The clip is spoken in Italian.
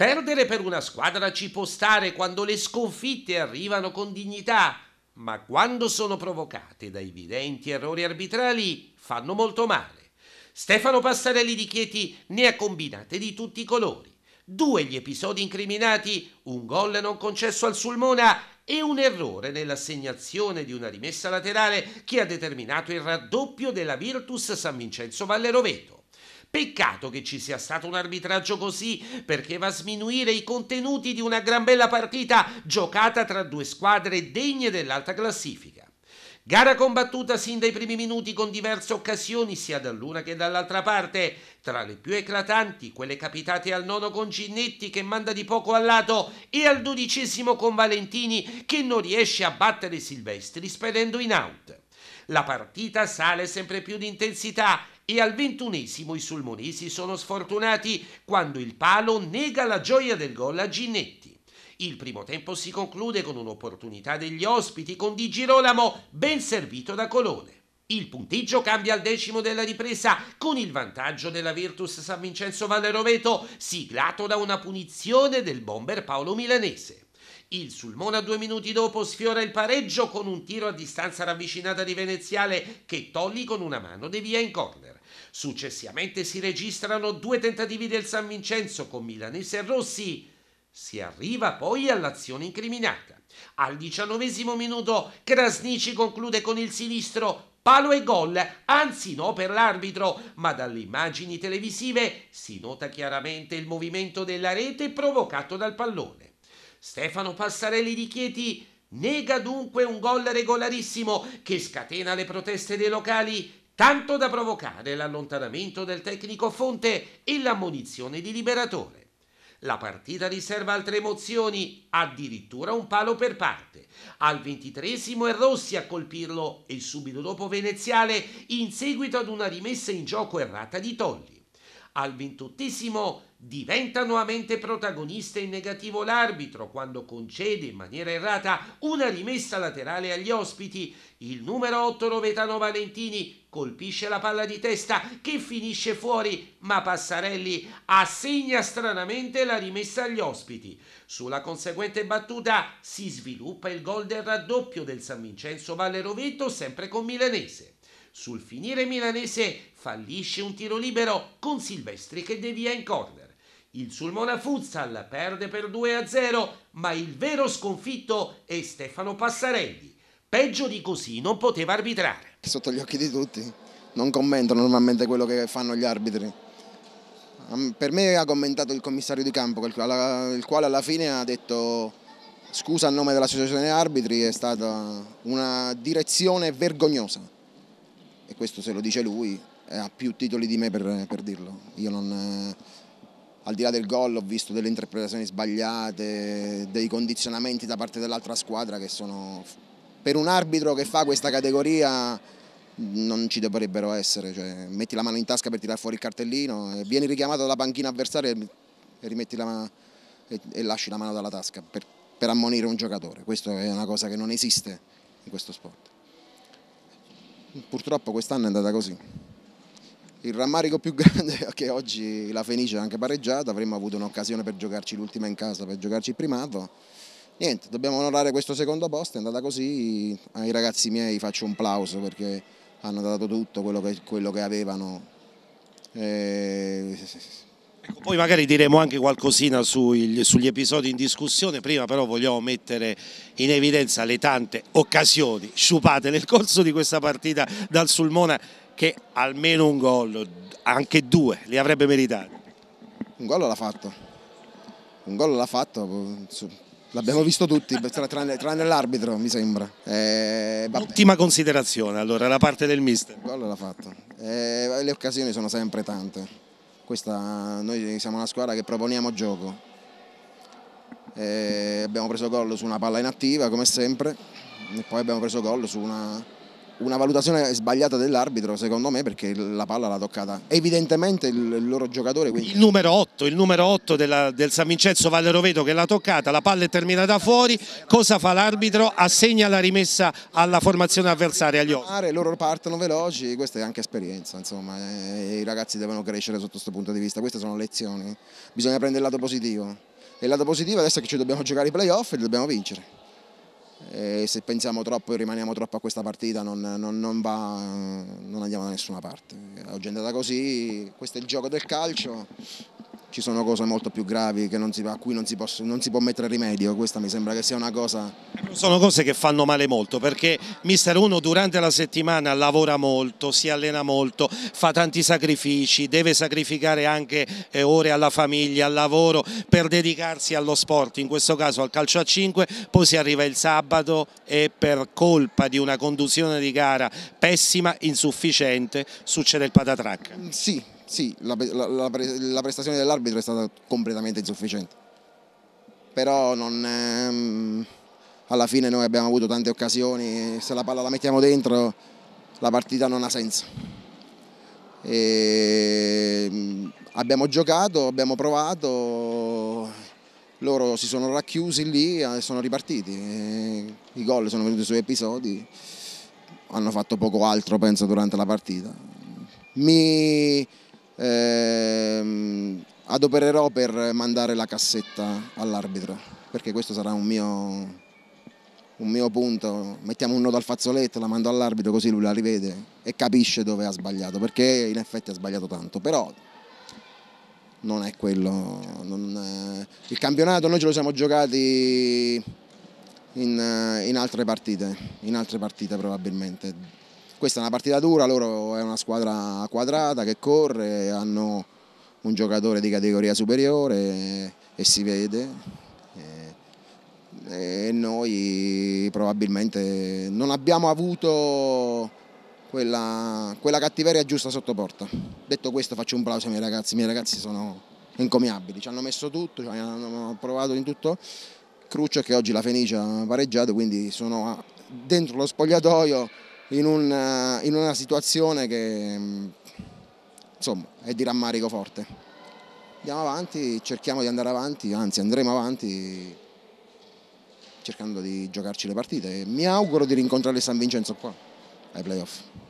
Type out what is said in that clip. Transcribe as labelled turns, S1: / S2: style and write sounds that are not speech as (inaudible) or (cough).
S1: Perdere per una squadra ci può stare quando le sconfitte arrivano con dignità, ma quando sono provocate da evidenti errori arbitrali fanno molto male. Stefano Passarelli di Chieti ne ha combinate di tutti i colori. Due gli episodi incriminati, un gol non concesso al Sulmona e un errore nell'assegnazione di una rimessa laterale che ha determinato il raddoppio della Virtus San Vincenzo Valleroveto. Peccato che ci sia stato un arbitraggio così, perché va a sminuire i contenuti di una gran bella partita giocata tra due squadre degne dell'alta classifica. Gara combattuta sin dai primi minuti con diverse occasioni sia dall'una che dall'altra parte, tra le più eclatanti quelle capitate al nono con Ginnetti che manda di poco al lato e al dodicesimo con Valentini che non riesce a battere Silvestri spedendo in out. La partita sale sempre più di intensità e al ventunesimo i sulmonesi sono sfortunati quando il palo nega la gioia del gol a Ginetti. Il primo tempo si conclude con un'opportunità degli ospiti con Di Girolamo ben servito da Colone. Il punteggio cambia al decimo della ripresa con il vantaggio della Virtus San Vincenzo Valeroveto siglato da una punizione del bomber Paolo Milanese. Il Sulmona due minuti dopo sfiora il pareggio con un tiro a distanza ravvicinata di Veneziale che togli con una mano devia in corner. Successivamente si registrano due tentativi del San Vincenzo con Milanese e Rossi. Si arriva poi all'azione incriminata. Al diciannovesimo minuto Krasnici conclude con il sinistro palo e gol, anzi no per l'arbitro, ma dalle immagini televisive si nota chiaramente il movimento della rete provocato dal pallone. Stefano Passarelli di Chieti nega dunque un gol regolarissimo che scatena le proteste dei locali tanto da provocare l'allontanamento del tecnico Fonte e l'ammonizione di Liberatore. La partita riserva altre emozioni, addirittura un palo per parte. Al ventitresimo è Rossi a colpirlo e subito dopo Veneziale in seguito ad una rimessa in gioco errata di Tolli. Al ventottesimo Diventa nuovamente protagonista in negativo l'arbitro quando concede in maniera errata una rimessa laterale agli ospiti. Il numero 8 Rovetano Valentini colpisce la palla di testa che finisce fuori, ma Passarelli assegna stranamente la rimessa agli ospiti. Sulla conseguente battuta si sviluppa il gol del raddoppio del San Vincenzo Valle Rovetto sempre con Milanese. Sul finire milanese fallisce un tiro libero con Silvestri che devia in corner. Il Sulmona Futsal perde per 2 a 0, ma il vero sconfitto è Stefano Passarelli. Peggio di così non poteva arbitrare.
S2: Sotto gli occhi di tutti, non commento normalmente quello che fanno gli arbitri. Per me ha commentato il commissario di campo, il quale alla fine ha detto scusa a nome dell'associazione arbitri, è stata una direzione vergognosa. E questo se lo dice lui, ha più titoli di me per, per dirlo. Io non al di là del gol ho visto delle interpretazioni sbagliate, dei condizionamenti da parte dell'altra squadra che sono per un arbitro che fa questa categoria non ci dovrebbero essere, cioè, metti la mano in tasca per tirare fuori il cartellino, eh, vieni richiamato dalla panchina avversaria e rimetti la mano e, e lasci la mano dalla tasca per, per ammonire un giocatore, questa è una cosa che non esiste in questo sport. Purtroppo quest'anno è andata così. Il rammarico più (laughs) grande è che oggi la Fenice è anche pareggiata, avremmo avuto un'occasione per giocarci l'ultima in casa, per giocarci il primato. Niente, dobbiamo onorare questo secondo posto, è andata così, ai ragazzi miei faccio un plauso perché hanno dato tutto quello che, quello
S3: che avevano. E... Ecco, poi magari diremo anche qualcosina sugli, sugli, episodi in discussione, prima però vogliamo mettere in evidenza le tante occasioni sciupate nel corso di questa partita dal Sulmona che almeno un gol, anche due, li avrebbe meritati. Un gol l'ha fatto, un gol l'ha fatto,
S2: l'abbiamo visto tutti, (laughs) tranne, tranne l'arbitro mi sembra. Eh,
S3: Ultima considerazione allora la parte del mister. Un gol l'ha fatto,
S2: eh, le occasioni sono sempre tante, Questa, noi siamo una squadra che proponiamo gioco, eh, abbiamo preso gol su una palla inattiva come sempre e poi abbiamo preso gol su una una valutazione sbagliata dell'arbitro, secondo me, perché la palla l'ha toccata. Evidentemente il, loro giocatore. Quindi...
S3: Il numero 8, il numero 8 della, del San Vincenzo Valleroveto che l'ha toccata, la palla è terminata fuori. Cosa fa l'arbitro? Assegna la rimessa alla formazione avversaria agli occhi.
S2: Loro partono veloci, questa è anche esperienza, insomma, eh, i ragazzi devono crescere sotto questo punto di vista. Queste sono lezioni. Bisogna prendere il lato positivo. E il lato positivo adesso è che ci dobbiamo giocare i playoff e li dobbiamo vincere e se pensiamo troppo e rimaniamo troppo a questa partita non, non, non, va, non andiamo da nessuna parte. Oggi è andata così, questo è il gioco del calcio, ci sono cose molto più gravi si, a cui non si, posso, non si, può mettere rimedio, questa mi sembra che sia una cosa...
S3: Sono cose che fanno male molto perché Mister 1 durante la settimana lavora molto, si allena molto, fa tanti sacrifici, deve sacrificare anche eh, ore alla famiglia, al lavoro per dedicarsi allo sport, in questo caso al calcio a 5, poi si arriva il sabato e per colpa di una conduzione di gara pessima, insufficiente, succede il patatrac.
S2: Sì, sì, la, la, la, la, prestazione dell'arbitro è stata completamente insufficiente. Però non, ehm, alla fine noi abbiamo avuto tante occasioni, se la palla la mettiamo dentro la partita non ha senso. E, mm, abbiamo giocato, abbiamo provato, loro si sono racchiusi lì e sono ripartiti. E I gol sono venuti su episodi, hanno fatto poco altro penso durante la partita. Mi ehm, adopererò per mandare la cassetta all'arbitro, perché questo sarà un mio, un mio punto. Mettiamo un nodo al fazzoletto, la mando all'arbitro così lui la rivede e capisce dove ha sbagliato, perché in effetti ha sbagliato tanto. Però non è quello. Non è... Eh, il campionato noi ce lo siamo giocati in, eh, in, altre partite, in altre partite probabilmente. Questa è una partita dura, loro è una squadra quadrata che corre, hanno un giocatore di categoria superiore e si vede. Eh, e noi probabilmente non abbiamo avuto quella, quella cattiveria giusta sotto porta. Detto questo faccio un plauso ai miei ragazzi, i miei ragazzi sono encomiabili, ci hanno messo tutto, hanno provato in tutto. Cruccio che oggi la Fenice ha pareggiato, quindi sono dentro lo spogliatoio in una, eh, in una situazione che mm, insomma è di rammarico forte. Andiamo avanti, cerchiamo di andare avanti, anzi andremo avanti cercando di giocarci le partite e
S3: mi auguro di rincontrare San Vincenzo qua ai playoff.